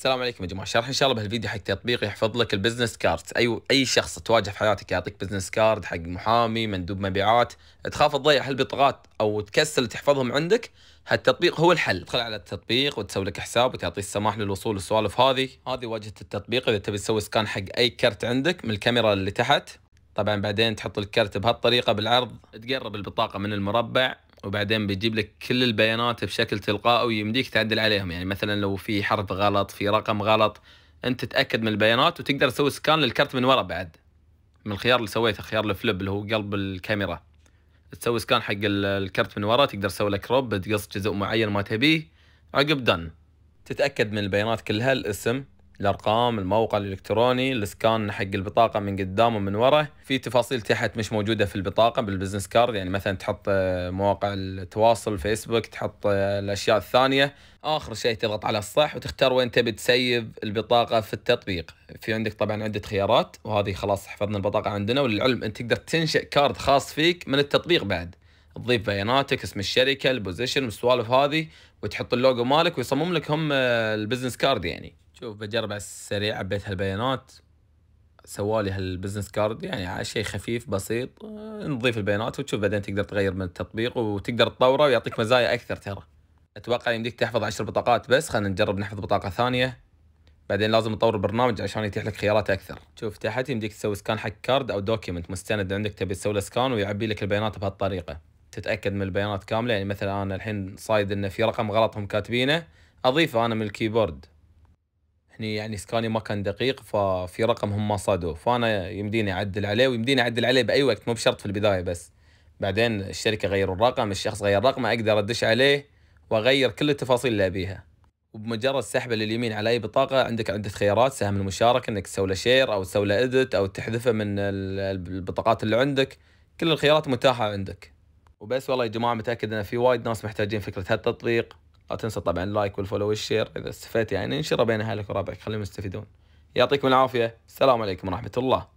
السلام عليكم يا جماعه شرح ان شاء الله بهالفيديو حق تطبيق يحفظ لك البزنس كارد اي اي شخص تواجه في حياتك يعطيك بزنس كارد حق محامي مندوب مبيعات تخاف تضيع هالبطاقات او تكسل تحفظهم عندك هالتطبيق هو الحل ادخل على التطبيق وتسوي لك حساب وتعطيه السماح للوصول للسوالف هذه هذه واجهه التطبيق اذا تبي تسوي سكان حق اي كرت عندك من الكاميرا اللي تحت طبعا بعدين تحط الكرت بهالطريقه بالعرض تقرب البطاقه من المربع وبعدين بيجيب لك كل البيانات بشكل تلقائي ويمديك تعدل عليهم يعني مثلا لو في حرف غلط في رقم غلط انت تتاكد من البيانات وتقدر تسوي سكان للكرت من ورا بعد من الخيار اللي سويته خيار الفليب اللي هو قلب الكاميرا تسوي سكان حق الكرت من ورا تقدر تسوي لك روب تقص جزء معين ما تبيه عقب دن تتاكد من البيانات كلها الاسم الارقام الموقع الالكتروني الاسكان حق البطاقه من قدام ومن ورا في تفاصيل تحت مش موجوده في البطاقه بالبزنس كارد يعني مثلا تحط آه، مواقع التواصل فيسبوك تحط آه، الاشياء الثانيه اخر شيء تضغط على الصح وتختار وين تبي تسيب البطاقه في التطبيق في عندك طبعا عده خيارات وهذه خلاص حفظنا البطاقه عندنا وللعلم انت تقدر تنشئ كارد خاص فيك من التطبيق بعد تضيف بياناتك اسم الشركه البوزيشن والسوالف هذه وتحط اللوجو مالك ويصمم لك هم آه، البزنس كارد يعني شوف بجرب على السريع عبيت هالبيانات سوالي هالبزنس كارد يعني شيء خفيف بسيط آه، نضيف البيانات وتشوف بعدين تقدر تغير من التطبيق وتقدر تطوره ويعطيك مزايا اكثر ترى اتوقع يمديك تحفظ عشر بطاقات بس خلينا نجرب نحفظ بطاقه ثانيه بعدين لازم نطور البرنامج عشان يتيح لك خيارات اكثر شوف تحت يمديك تسوي سكان حق كارد او دوكيمنت مستند عندك تبي تسوي له سكان ويعبي لك البيانات بهالطريقه تتاكد من البيانات كامله يعني مثلا انا الحين صايد انه في رقم غلط هم كاتبينه اضيفه انا من الكيبورد يعني يعني سكاني ما كان دقيق ففي رقم هم ما صادوه فانا يمديني اعدل عليه ويمديني اعدل عليه باي وقت مو بشرط في البدايه بس بعدين الشركه غيروا الرقم الشخص غير رقمه اقدر ادش عليه واغير كل التفاصيل اللي ابيها وبمجرد سحبه لليمين على اي بطاقه عندك عده خيارات سهم المشاركه انك تسوي له شير او تسوي له ادت او تحذفه من البطاقات اللي عندك كل الخيارات متاحه عندك وبس والله يا جماعه متاكد ان في وايد ناس محتاجين فكره هالتطبيق لا تنسى طبعا اللايك والفولو والشير اذا استفدت يعني انشره بين اهلك وربعك خليهم يستفيدون يعطيكم العافيه السلام عليكم ورحمه الله